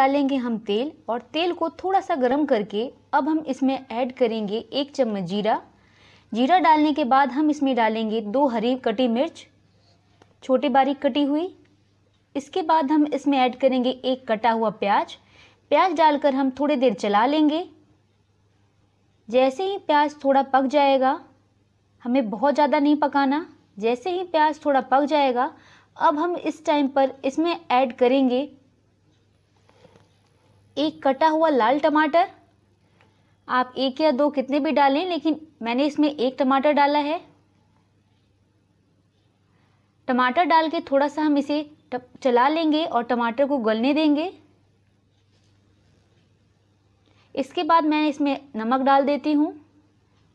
डालेंगे हम तेल और तेल को थोड़ा सा गर्म करके अब हम इसमें ऐड करेंगे एक चम्मच जीरा जीरा डालने के बाद हम इसमें डालेंगे दो हरी कटी मिर्च छोटी बारीक कटी हुई इसके बाद हम इसमें ऐड करेंगे एक कटा हुआ प्याज प्याज डालकर हम थोड़ी देर चला लेंगे जैसे ही प्याज थोड़ा पक जाएगा हमें बहुत ज़्यादा नहीं पकाना जैसे ही प्याज थोड़ा पक जाएगा अब हम इस टाइम पर इसमें ऐड करेंगे एक कटा हुआ लाल टमाटर आप एक या दो कितने भी डालें लेकिन मैंने इसमें एक टमाटर डाला है टमाटर डाल के थोड़ा सा हम इसे चला लेंगे और टमाटर को गलने देंगे इसके बाद मैं इसमें नमक डाल देती हूँ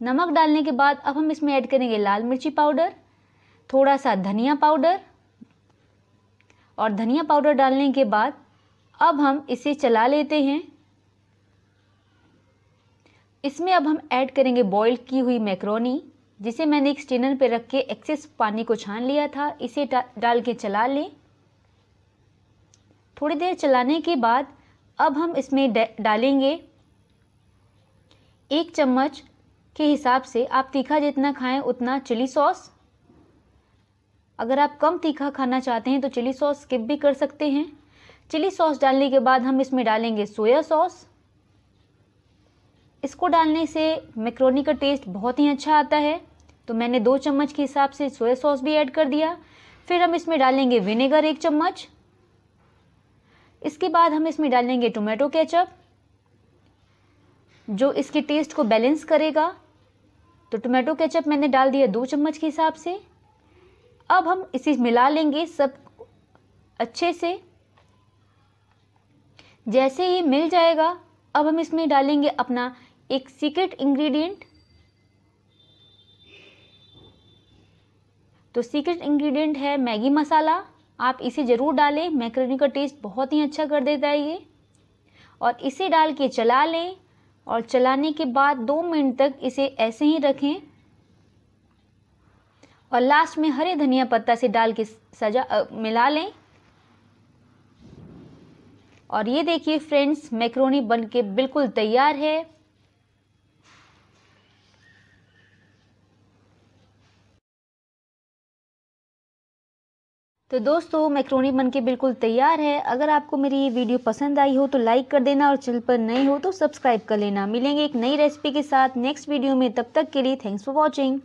नमक डालने के बाद अब हम इसमें ऐड करेंगे लाल मिर्ची पाउडर थोड़ा सा धनिया पाउडर और धनिया पाउडर डालने के बाद अब हम इसे चला लेते हैं इसमें अब हम ऐड करेंगे बॉईल की हुई मैक्रोनी जिसे मैंने एक स्टेनर पर रख के एक्सेस पानी को छान लिया था इसे डाल के चला लें थोड़ी देर चलाने के बाद अब हम इसमें डालेंगे एक चम्मच के हिसाब से आप तीखा जितना खाएं उतना चिली सॉस अगर आप कम तीखा खाना चाहते हैं तो चिली सॉस स्किप भी कर सकते हैं चिली सॉस डालने के बाद हम इसमें डालेंगे सोया सॉस इसको डालने से मैक्रोनी का टेस्ट बहुत ही अच्छा आता है तो मैंने दो चम्मच के हिसाब से सोया सॉस भी ऐड कर दिया फिर हम इसमें डालेंगे विनेगर एक चम्मच इसके बाद हम इसमें डालेंगे टोमेटो केचप जो इसके टेस्ट को बैलेंस करेगा तो टोमेटो केचप मैंने डाल दिया दो चम्मच के हिसाब से अब हम इसे मिला लेंगे सब अच्छे से जैसे ही मिल जाएगा अब हम इसमें डालेंगे अपना एक सीक्रेट इंग्रेडिएंट तो सीक्रेट इंग्रेडिएंट है मैगी मसाला आप इसे ज़रूर डालें मैक्रोनी का टेस्ट बहुत ही अच्छा कर देता है ये और इसे डाल के चला लें और चलाने के बाद दो मिनट तक इसे ऐसे ही रखें और लास्ट में हरे धनिया पत्ता से डाल के सजा मिला लें और ये देखिए फ्रेंड्स मैक्रोनी बन के बिल्कुल तैयार है तो दोस्तों मैक्रोनी बन के बिल्कुल तैयार है अगर आपको मेरी ये वीडियो पसंद आई हो तो लाइक कर देना और चैनल पर नए हो तो सब्सक्राइब कर लेना मिलेंगे एक नई रेसिपी के साथ नेक्स्ट वीडियो में तब तक के लिए थैंक्स फॉर वॉचिंग